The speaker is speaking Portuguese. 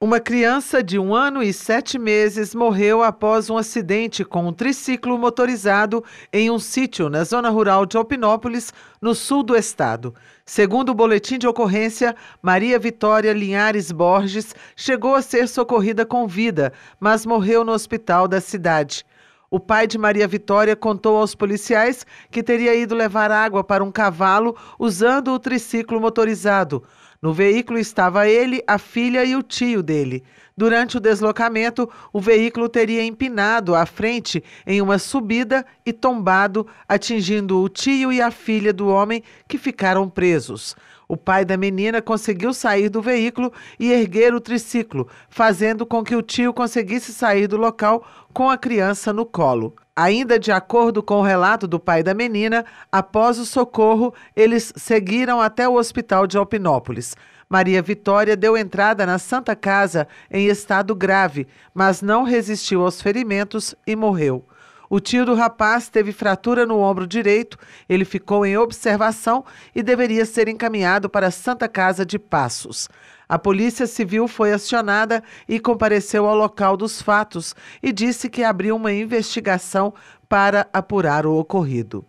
Uma criança de um ano e sete meses morreu após um acidente com um triciclo motorizado em um sítio na zona rural de Alpinópolis, no sul do estado. Segundo o boletim de ocorrência, Maria Vitória Linhares Borges chegou a ser socorrida com vida, mas morreu no hospital da cidade. O pai de Maria Vitória contou aos policiais que teria ido levar água para um cavalo usando o triciclo motorizado. No veículo estava ele, a filha e o tio dele. Durante o deslocamento, o veículo teria empinado à frente em uma subida e tombado, atingindo o tio e a filha do homem que ficaram presos. O pai da menina conseguiu sair do veículo e erguer o triciclo, fazendo com que o tio conseguisse sair do local com a criança no colo. Ainda de acordo com o relato do pai da menina, após o socorro, eles seguiram até o hospital de Alpinópolis. Maria Vitória deu entrada na Santa Casa em estado grave, mas não resistiu aos ferimentos e morreu. O tio do rapaz teve fratura no ombro direito, ele ficou em observação e deveria ser encaminhado para a Santa Casa de Passos. A Polícia Civil foi acionada e compareceu ao local dos fatos e disse que abriu uma investigação para apurar o ocorrido.